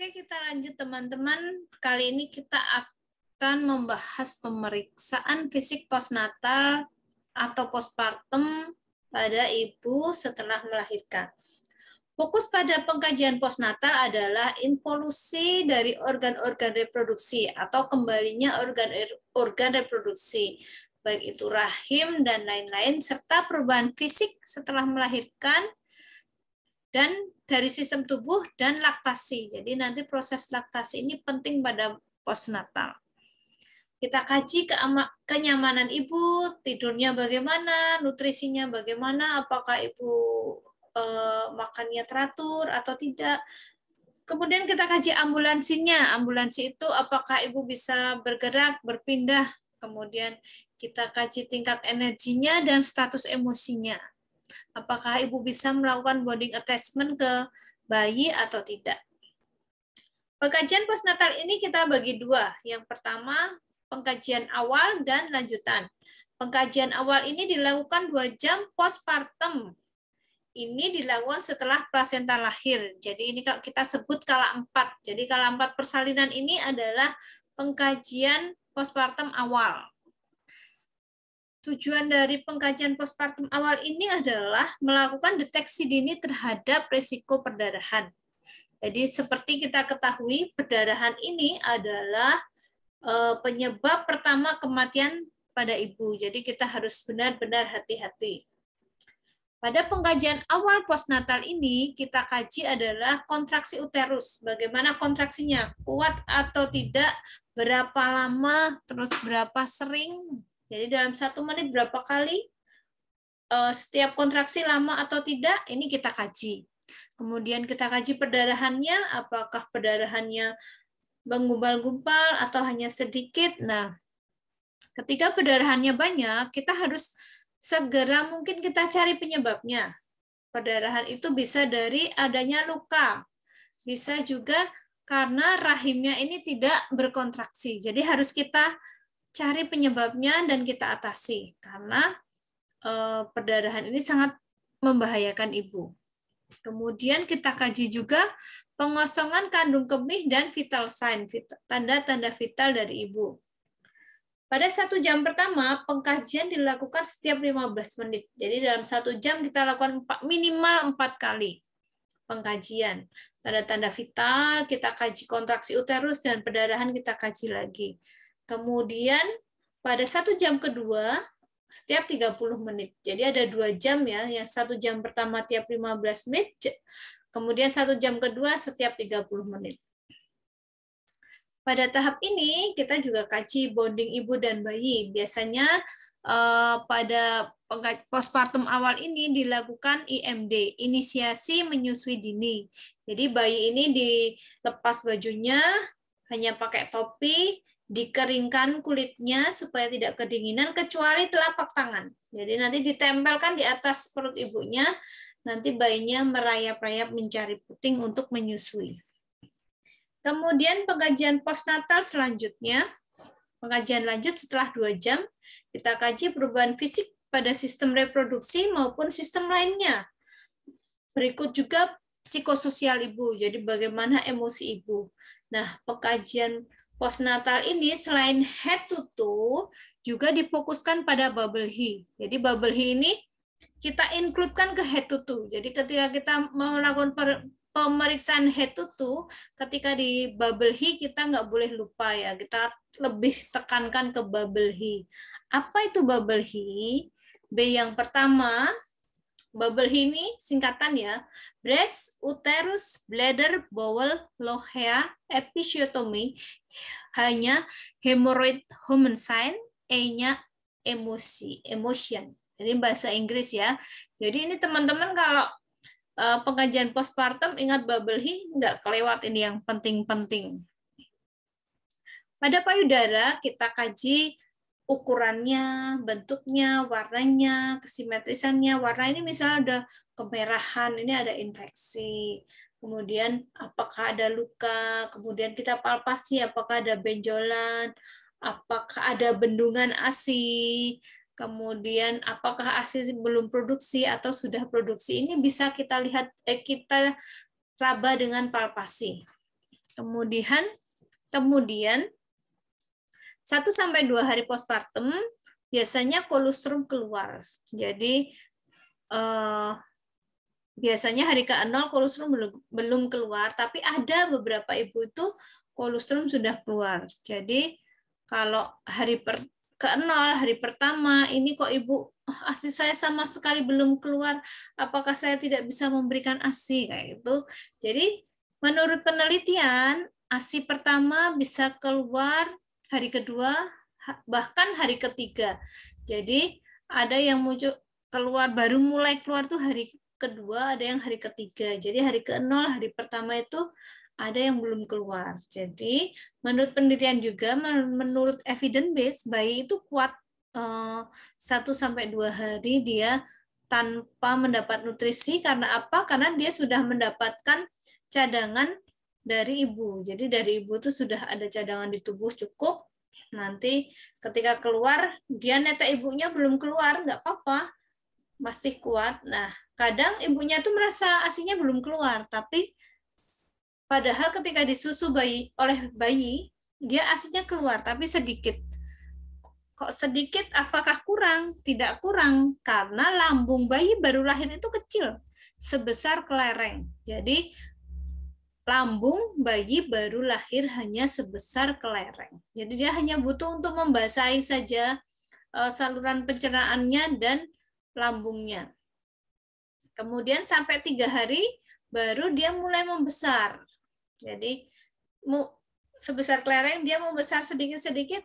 Oke, kita lanjut teman-teman. Kali ini kita akan membahas pemeriksaan fisik postnatal atau postpartum pada ibu setelah melahirkan. Fokus pada pengkajian postnatal adalah involusi dari organ-organ reproduksi atau kembalinya organ-organ reproduksi, baik itu rahim dan lain-lain, serta perubahan fisik setelah melahirkan dan dari sistem tubuh dan laktasi. Jadi nanti proses laktasi ini penting pada postnatal. Kita kaji kenyamanan ibu, tidurnya bagaimana, nutrisinya bagaimana, apakah ibu e, makannya teratur atau tidak. Kemudian kita kaji ambulansinya. Ambulansi itu apakah ibu bisa bergerak, berpindah. Kemudian kita kaji tingkat energinya dan status emosinya Apakah ibu bisa melakukan bonding attachment ke bayi atau tidak? Pengkajian postnatal ini kita bagi dua. Yang pertama, pengkajian awal dan lanjutan. Pengkajian awal ini dilakukan dua jam postpartum. Ini dilakukan setelah plasenta lahir. Jadi ini kalau kita sebut kala empat. Jadi kala empat persalinan ini adalah pengkajian postpartum awal. Tujuan dari pengkajian postpartum awal ini adalah melakukan deteksi dini terhadap risiko perdarahan. Jadi seperti kita ketahui, perdarahan ini adalah eh, penyebab pertama kematian pada ibu. Jadi kita harus benar-benar hati-hati. Pada pengkajian awal postnatal ini, kita kaji adalah kontraksi uterus. Bagaimana kontraksinya? Kuat atau tidak? Berapa lama? Terus berapa sering? Jadi dalam satu menit berapa kali eh, setiap kontraksi lama atau tidak, ini kita kaji. Kemudian kita kaji perdarahannya, apakah perdarahannya menggumpal-gumpal atau hanya sedikit. Nah, ketika perdarahannya banyak, kita harus segera mungkin kita cari penyebabnya. Perdarahan itu bisa dari adanya luka, bisa juga karena rahimnya ini tidak berkontraksi. Jadi harus kita cari penyebabnya dan kita atasi karena e, perdarahan ini sangat membahayakan ibu. Kemudian kita kaji juga pengosongan kandung kemih dan vital sign, tanda-tanda vital dari ibu. Pada satu jam pertama, pengkajian dilakukan setiap 15 menit. Jadi dalam satu jam kita lakukan minimal empat kali pengkajian. Tanda-tanda vital, kita kaji kontraksi uterus, dan perdarahan kita kaji lagi. Kemudian pada satu jam kedua setiap 30 menit. Jadi ada dua jam ya, yang satu jam pertama tiap 15 menit, kemudian satu jam kedua setiap 30 menit. Pada tahap ini kita juga kaji bonding ibu dan bayi. Biasanya eh, pada postpartum awal ini dilakukan IMD, inisiasi menyusui dini. Jadi bayi ini dilepas bajunya, hanya pakai topi, dikeringkan kulitnya supaya tidak kedinginan kecuali telapak tangan. Jadi nanti ditempelkan di atas perut ibunya, nanti bayinya merayap-rayap mencari puting untuk menyusui. Kemudian pengajian postnatal selanjutnya, pengajian lanjut setelah 2 jam, kita kaji perubahan fisik pada sistem reproduksi maupun sistem lainnya. Berikut juga psikososial ibu, jadi bagaimana emosi ibu. Nah, pengajian postnatal ini selain head to toe juga difokuskan pada bubble he. Jadi bubble he ini kita includekan ke head to toe. Jadi ketika kita melakukan pemeriksaan head to toe, ketika di bubble he kita nggak boleh lupa ya, kita lebih tekankan ke bubble he. Apa itu bubble he? B yang pertama Bubble ini singkatan ya, breast, uterus, bladder, bowel, lochea, episiotomy, hanya hemorrhoid sign E-nya emosi, emotion. Jadi bahasa Inggris ya. Jadi ini teman-teman kalau eh, pengajian postpartum ingat bubble he nggak kelewat ini yang penting-penting. Pada payudara kita kaji ukurannya, bentuknya, warnanya, kesimetrisannya. Warna ini misalnya ada kemerahan, ini ada infeksi. Kemudian apakah ada luka, kemudian kita palpasi apakah ada benjolan, apakah ada bendungan ASI, kemudian apakah ASI belum produksi atau sudah produksi. Ini bisa kita lihat eh, kita raba dengan palpasi. Kemudian kemudian 1 sampai 2 hari postpartum biasanya kolostrum keluar. Jadi eh, biasanya hari ke-0 kolostrum belum, keluar, tapi ada beberapa ibu itu kolostrum sudah keluar. Jadi kalau hari per, ke-0 hari pertama ini kok ibu ASI ah, saya sama sekali belum keluar, apakah saya tidak bisa memberikan ASI kayak itu. Jadi menurut penelitian ASI pertama bisa keluar hari kedua, bahkan hari ketiga. Jadi ada yang muncul keluar baru mulai keluar tuh hari kedua, ada yang hari ketiga. Jadi hari ke-0, hari pertama itu ada yang belum keluar. Jadi menurut penelitian juga menurut evidence base bayi itu kuat eh, satu sampai dua hari dia tanpa mendapat nutrisi karena apa? Karena dia sudah mendapatkan cadangan dari ibu. Jadi dari ibu itu sudah ada cadangan di tubuh cukup. Nanti ketika keluar, dia neta ibunya belum keluar, nggak apa-apa. Masih kuat. Nah, kadang ibunya tuh merasa asinya belum keluar, tapi padahal ketika disusu bayi oleh bayi, dia asinya keluar, tapi sedikit kok sedikit apakah kurang? Tidak kurang karena lambung bayi baru lahir itu kecil, sebesar kelereng. Jadi lambung bayi baru lahir hanya sebesar kelereng. Jadi dia hanya butuh untuk membasahi saja eh, saluran pencernaannya dan lambungnya. Kemudian sampai tiga hari baru dia mulai membesar. Jadi sebesar kelereng dia membesar sedikit-sedikit.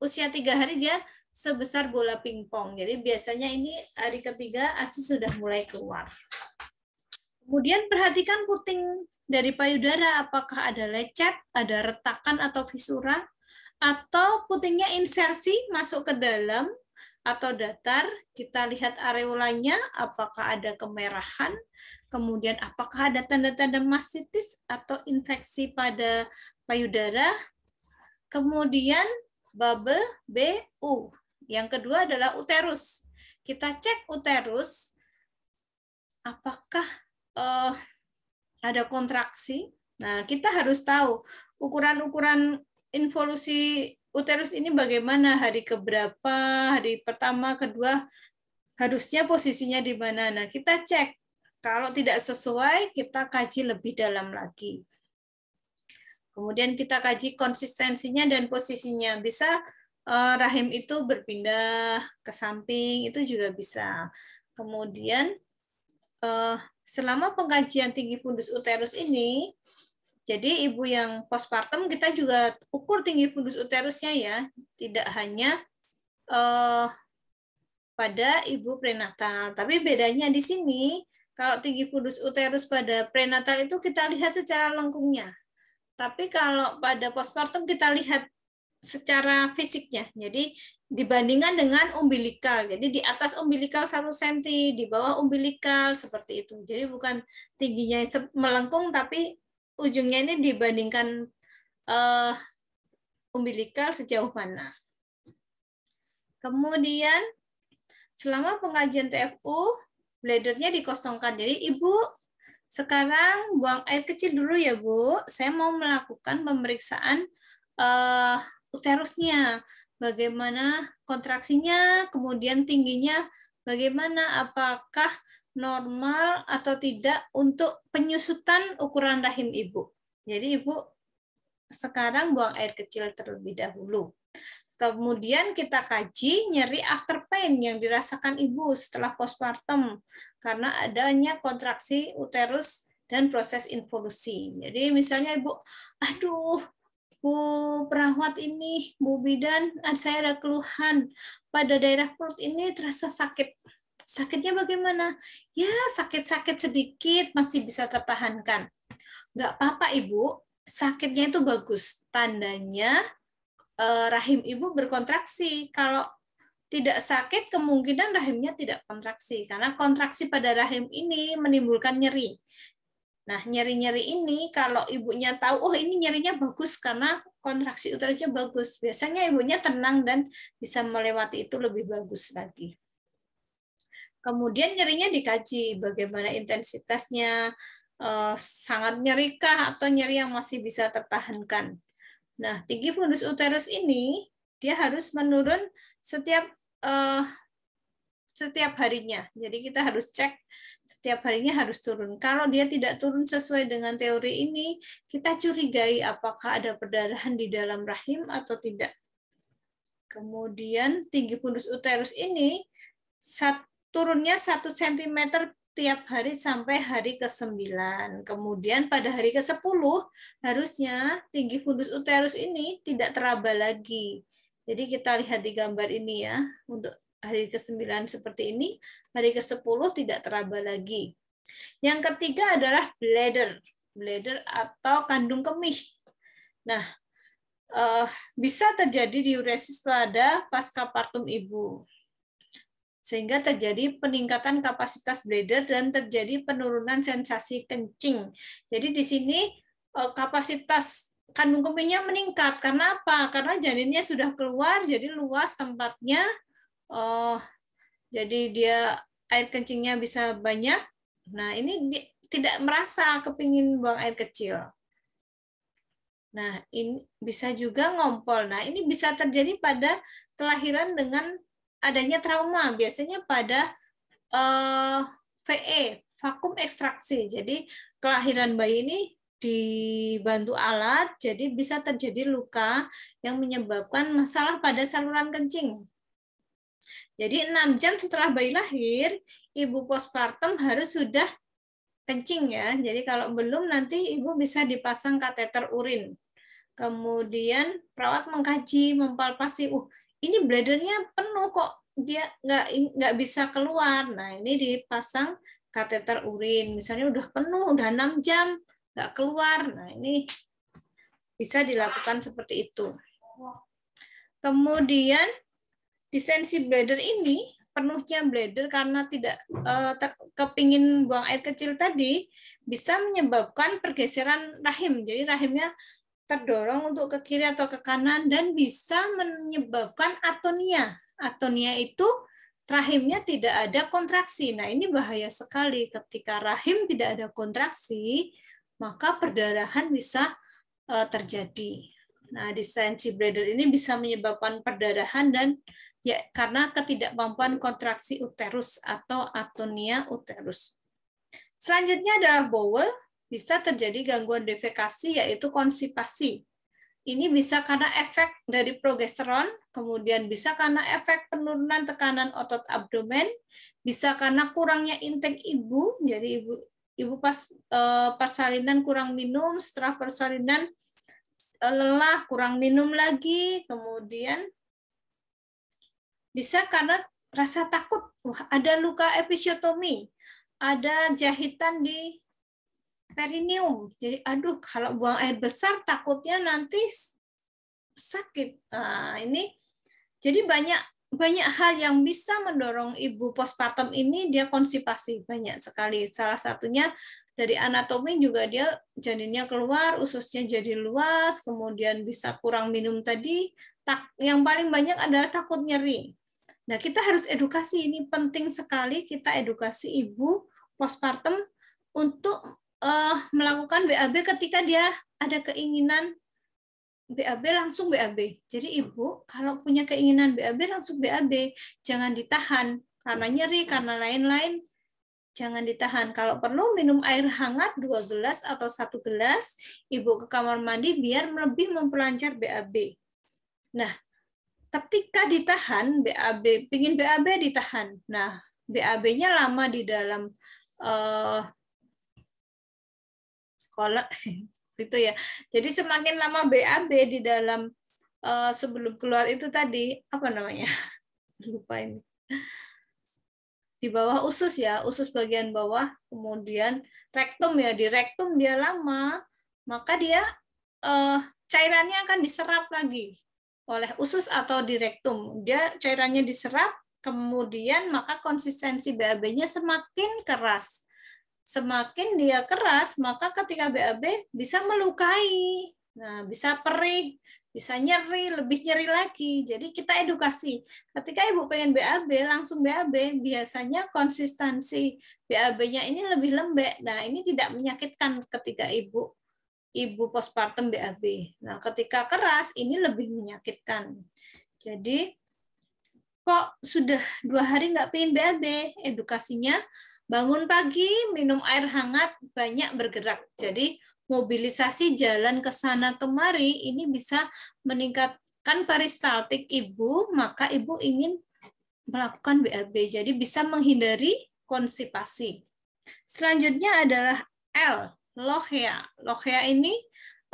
Usia tiga hari dia sebesar bola pingpong. Jadi biasanya ini hari ketiga ASI sudah mulai keluar. Kemudian perhatikan puting dari payudara, apakah ada lecet, ada retakan atau fisura, atau putingnya insersi masuk ke dalam atau datar, kita lihat areolanya, apakah ada kemerahan, kemudian apakah ada tanda-tanda mastitis atau infeksi pada payudara, kemudian bubble BU. Yang kedua adalah uterus. Kita cek uterus, apakah uh, ada kontraksi. Nah, kita harus tahu ukuran-ukuran involusi uterus ini bagaimana hari keberapa, hari pertama, kedua, harusnya posisinya di mana. Nah, kita cek. Kalau tidak sesuai, kita kaji lebih dalam lagi. Kemudian kita kaji konsistensinya dan posisinya. Bisa eh, rahim itu berpindah ke samping, itu juga bisa. Kemudian eh, selama pengkajian tinggi pundus uterus ini, jadi ibu yang postpartum kita juga ukur tinggi pundus uterusnya ya, tidak hanya uh, pada ibu prenatal. Tapi bedanya di sini, kalau tinggi pundus uterus pada prenatal itu kita lihat secara lengkungnya. Tapi kalau pada postpartum kita lihat secara fisiknya. Jadi dibandingkan dengan umbilikal. Jadi di atas umbilikal 1 cm, di bawah umbilikal seperti itu. Jadi bukan tingginya melengkung tapi ujungnya ini dibandingkan uh, umbilikal sejauh mana. Kemudian selama pengajian TFU bladernya dikosongkan. Jadi Ibu sekarang buang air kecil dulu ya Bu. Saya mau melakukan pemeriksaan uh, uterusnya, bagaimana kontraksinya, kemudian tingginya bagaimana, apakah normal atau tidak untuk penyusutan ukuran rahim ibu. Jadi ibu sekarang buang air kecil terlebih dahulu. Kemudian kita kaji nyeri after pain yang dirasakan ibu setelah postpartum karena adanya kontraksi uterus dan proses involusi. Jadi misalnya ibu, aduh Bu perawat ini, Bu bidan, eh, saya ada keluhan pada daerah perut ini terasa sakit. Sakitnya bagaimana? Ya, sakit-sakit sedikit masih bisa tertahankan. Nggak apa-apa, Ibu. Sakitnya itu bagus. Tandanya eh, rahim Ibu berkontraksi. Kalau tidak sakit kemungkinan rahimnya tidak kontraksi karena kontraksi pada rahim ini menimbulkan nyeri. Nah, nyeri-nyeri ini kalau ibunya tahu, oh ini nyerinya bagus karena kontraksi uterusnya bagus. Biasanya ibunya tenang dan bisa melewati itu lebih bagus lagi. Kemudian nyerinya dikaji, bagaimana intensitasnya, eh, sangat nyerikah atau nyeri yang masih bisa tertahankan. Nah, tinggi fundus uterus ini dia harus menurun setiap eh, setiap harinya. Jadi kita harus cek setiap harinya harus turun. Kalau dia tidak turun sesuai dengan teori ini, kita curigai apakah ada perdarahan di dalam rahim atau tidak. Kemudian tinggi pundus uterus ini sat, turunnya 1 cm tiap hari sampai hari ke-9. Kemudian pada hari ke-10 harusnya tinggi pundus uterus ini tidak teraba lagi. Jadi kita lihat di gambar ini ya untuk hari ke-9 seperti ini, hari ke-10 tidak teraba lagi. Yang ketiga adalah bladder, bladder atau kandung kemih. Nah, uh, bisa terjadi diuresis pada pasca partum ibu. Sehingga terjadi peningkatan kapasitas bladder dan terjadi penurunan sensasi kencing. Jadi di sini uh, kapasitas kandung kemihnya meningkat. Karena apa? Karena janinnya sudah keluar, jadi luas tempatnya, oh jadi dia air kencingnya bisa banyak. Nah, ini dia, tidak merasa kepingin buang air kecil. Nah, ini bisa juga ngompol. Nah, ini bisa terjadi pada kelahiran dengan adanya trauma, biasanya pada uh, eh, VE, vakum ekstraksi. Jadi, kelahiran bayi ini dibantu alat, jadi bisa terjadi luka yang menyebabkan masalah pada saluran kencing. Jadi enam jam setelah bayi lahir, ibu postpartum harus sudah kencing ya. Jadi kalau belum nanti ibu bisa dipasang kateter urin. Kemudian perawat mengkaji, mempalpasi, uh ini bladernya penuh kok dia nggak nggak bisa keluar. Nah ini dipasang kateter urin. Misalnya udah penuh, udah 6 jam nggak keluar. Nah ini bisa dilakukan seperti itu. Kemudian Disensi bladder ini penuhnya bladder karena tidak uh, kepingin buang air kecil tadi bisa menyebabkan pergeseran rahim. Jadi rahimnya terdorong untuk ke kiri atau ke kanan dan bisa menyebabkan atonia. Atonia itu rahimnya tidak ada kontraksi. Nah, ini bahaya sekali ketika rahim tidak ada kontraksi, maka perdarahan bisa uh, terjadi. Nah, disensi bladder ini bisa menyebabkan perdarahan dan ya karena ketidakmampuan kontraksi uterus atau atonia uterus. Selanjutnya adalah bowel, bisa terjadi gangguan defekasi yaitu konsipasi. Ini bisa karena efek dari progesteron, kemudian bisa karena efek penurunan tekanan otot abdomen, bisa karena kurangnya intake ibu, jadi ibu ibu pas eh, pas kurang minum, setelah persalinan eh, lelah, kurang minum lagi, kemudian bisa karena rasa takut, wah ada luka episiotomi, ada jahitan di perineum. Jadi aduh kalau buang air besar takutnya nanti sakit. Nah, ini jadi banyak banyak hal yang bisa mendorong ibu postpartum ini dia konsipasi banyak sekali. Salah satunya dari anatomi juga dia janinnya keluar, ususnya jadi luas, kemudian bisa kurang minum tadi. Tak, yang paling banyak adalah takut nyeri. Nah, kita harus edukasi ini penting sekali kita edukasi ibu postpartum untuk uh, melakukan BAB ketika dia ada keinginan BAB langsung BAB. Jadi ibu kalau punya keinginan BAB langsung BAB, jangan ditahan karena nyeri, karena lain-lain jangan ditahan. Kalau perlu minum air hangat dua gelas atau satu gelas, ibu ke kamar mandi biar lebih memperlancar BAB. Nah, ketika ditahan BAB pingin BAB ditahan nah BAB-nya lama di dalam uh, sekolah gitu ya jadi semakin lama BAB di dalam uh, sebelum keluar itu tadi apa namanya lupa ini di bawah usus ya usus bagian bawah kemudian rektum ya di rektum dia lama maka dia uh, cairannya akan diserap lagi oleh usus atau direktum. Dia cairannya diserap, kemudian maka konsistensi BAB-nya semakin keras. Semakin dia keras, maka ketika BAB bisa melukai, nah bisa perih, bisa nyeri, lebih nyeri lagi. Jadi kita edukasi. Ketika ibu pengen BAB, langsung BAB. Biasanya konsistensi BAB-nya ini lebih lembek. Nah, ini tidak menyakitkan ketika ibu ibu postpartum BAB. Nah, ketika keras ini lebih menyakitkan. Jadi kok sudah dua hari nggak pengen BAB? Edukasinya bangun pagi, minum air hangat, banyak bergerak. Jadi mobilisasi jalan ke sana kemari ini bisa meningkatkan peristaltik ibu, maka ibu ingin melakukan BAB. Jadi bisa menghindari konstipasi. Selanjutnya adalah L lohea. Lohea ini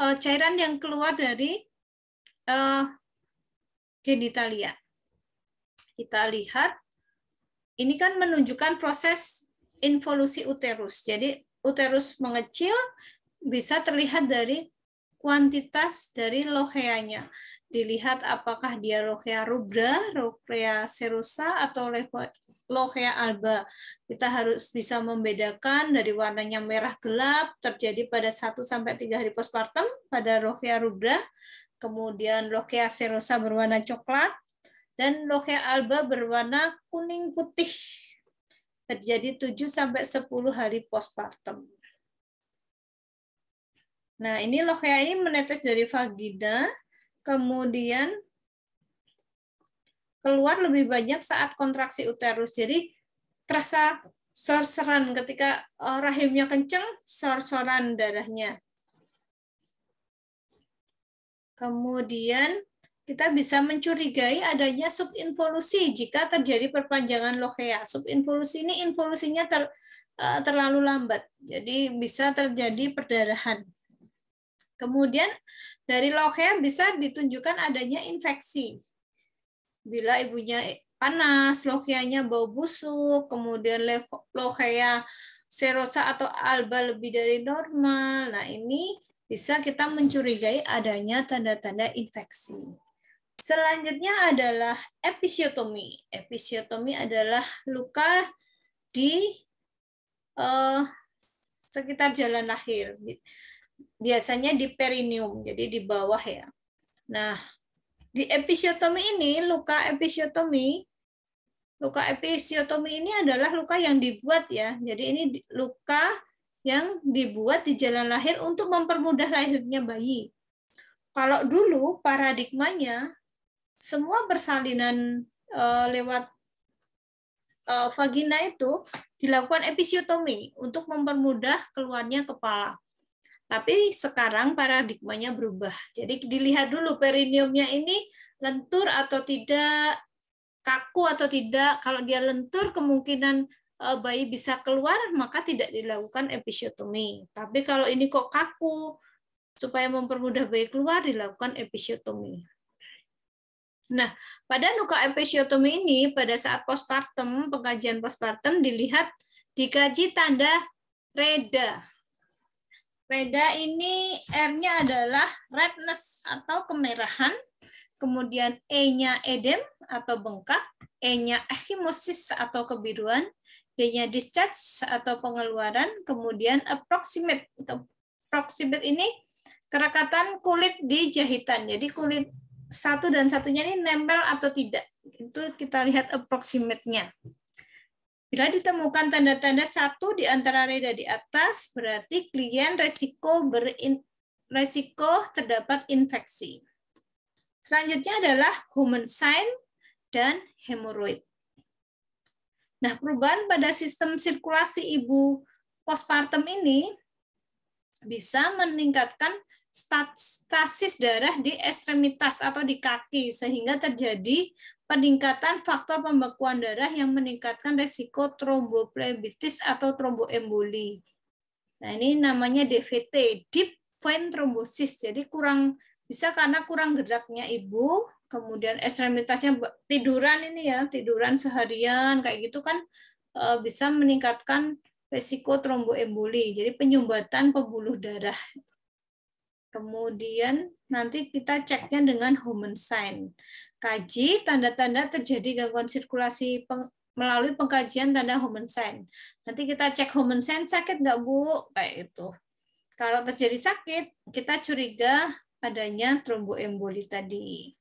uh, cairan yang keluar dari uh, genitalia. Kita lihat, ini kan menunjukkan proses involusi uterus. Jadi uterus mengecil bisa terlihat dari kuantitas dari loheanya. Dilihat apakah dia lohea rubra, lohea serosa, atau lohea alba. Kita harus bisa membedakan dari warnanya merah gelap terjadi pada 1-3 hari postpartum pada lohea rubra, kemudian lohea serosa berwarna coklat, dan lohea alba berwarna kuning putih. Terjadi 7-10 hari postpartum. Nah, ini lochia ini menetes dari vagina, kemudian keluar lebih banyak saat kontraksi uterus. Jadi terasa sorseran ketika eh, rahimnya kenceng, sorsoran darahnya. Kemudian kita bisa mencurigai adanya subinvolusi jika terjadi perpanjangan lochia. Subinvolusi ini involusinya ter, eh, terlalu lambat, jadi bisa terjadi perdarahan. Kemudian dari logam bisa ditunjukkan adanya infeksi. Bila ibunya panas, loheanya bau busuk, kemudian lohea serosa atau alba lebih dari normal. Nah, ini bisa kita mencurigai adanya tanda-tanda infeksi. Selanjutnya adalah episiotomi. Episiotomi adalah luka di eh, sekitar jalan lahir biasanya di perineum, jadi di bawah ya. Nah, di episiotomi ini, luka episiotomi, luka episiotomi ini adalah luka yang dibuat ya. Jadi ini luka yang dibuat di jalan lahir untuk mempermudah lahirnya bayi. Kalau dulu paradigmanya semua persalinan eh, lewat eh, vagina itu dilakukan episiotomi untuk mempermudah keluarnya kepala. Tapi sekarang paradigmanya berubah. Jadi dilihat dulu perineumnya ini lentur atau tidak, kaku atau tidak. Kalau dia lentur kemungkinan eh, bayi bisa keluar maka tidak dilakukan episiotomi. Tapi kalau ini kok kaku supaya mempermudah bayi keluar dilakukan episiotomi. Nah, pada luka episiotomi ini pada saat postpartum, pengkajian postpartum dilihat dikaji tanda reda beda ini m nya adalah redness atau kemerahan, kemudian E-nya edem atau bengkak, E-nya ecchymosis atau kebiruan, D-nya discharge atau pengeluaran, kemudian approximate. Approximate ini kerakatan kulit di jahitan. Jadi kulit satu dan satunya ini nempel atau tidak. Itu kita lihat approximate-nya. Bila ditemukan tanda-tanda satu di antara reda di atas, berarti klien resiko berin, resiko terdapat infeksi. Selanjutnya adalah human sign dan hemoroid. Nah, perubahan pada sistem sirkulasi ibu postpartum ini bisa meningkatkan stasis darah di ekstremitas atau di kaki sehingga terjadi peningkatan faktor pembekuan darah yang meningkatkan resiko tromboplebitis atau tromboemboli. Nah, ini namanya DVT, deep vein thrombosis. Jadi kurang bisa karena kurang geraknya ibu, kemudian ekstremitasnya tiduran ini ya, tiduran seharian kayak gitu kan eh, bisa meningkatkan resiko tromboemboli. Jadi penyumbatan pembuluh darah Kemudian nanti kita ceknya dengan human sign. Kaji tanda-tanda terjadi gangguan sirkulasi peng, melalui pengkajian tanda human sign. Nanti kita cek human sign sakit nggak bu? Kayak itu. Kalau terjadi sakit, kita curiga adanya tromboemboli tadi.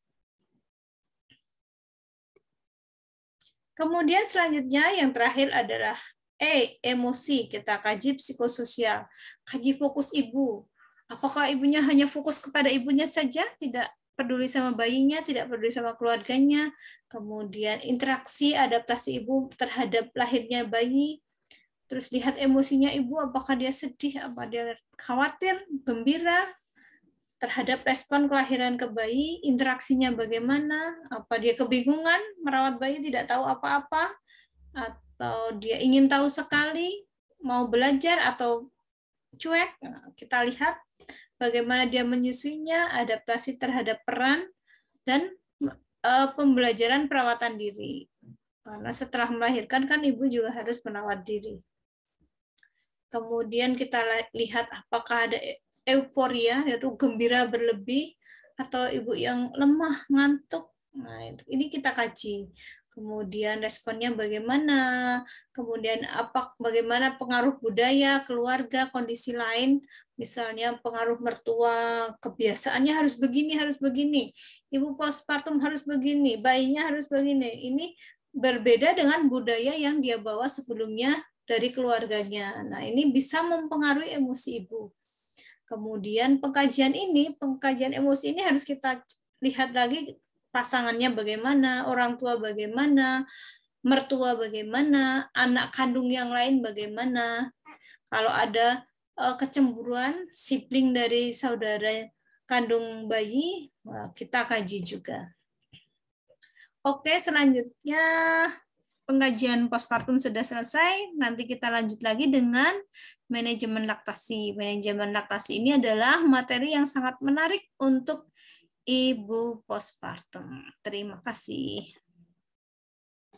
Kemudian selanjutnya yang terakhir adalah E, emosi. Kita kaji psikososial, kaji fokus ibu. Apakah ibunya hanya fokus kepada ibunya saja, tidak peduli sama bayinya, tidak peduli sama keluarganya, kemudian interaksi adaptasi ibu terhadap lahirnya bayi, terus lihat emosinya ibu, apakah dia sedih, apa dia khawatir, gembira terhadap respon kelahiran ke bayi, interaksinya bagaimana, apa dia kebingungan merawat bayi tidak tahu apa-apa, atau dia ingin tahu sekali, mau belajar atau cuek, nah, kita lihat bagaimana dia menyusuinya, adaptasi terhadap peran, dan uh, pembelajaran perawatan diri. Karena setelah melahirkan kan ibu juga harus merawat diri. Kemudian kita lihat apakah ada e-, euforia, yaitu gembira berlebih, atau ibu yang lemah, ngantuk. Nah, ini kita kaji. Kemudian responnya bagaimana? Kemudian apa bagaimana pengaruh budaya, keluarga, kondisi lain misalnya pengaruh mertua, kebiasaannya harus begini, harus begini, ibu postpartum harus begini, bayinya harus begini. Ini berbeda dengan budaya yang dia bawa sebelumnya dari keluarganya. Nah, ini bisa mempengaruhi emosi ibu. Kemudian pengkajian ini, pengkajian emosi ini harus kita lihat lagi pasangannya bagaimana, orang tua bagaimana, mertua bagaimana, anak kandung yang lain bagaimana. Kalau ada Eh, kecemburuan sibling dari saudara kandung bayi kita kaji juga. Oke, selanjutnya pengajian postpartum sudah selesai. Nanti kita lanjut lagi dengan manajemen laktasi. Manajemen laktasi ini adalah materi yang sangat menarik untuk ibu postpartum. Terima kasih.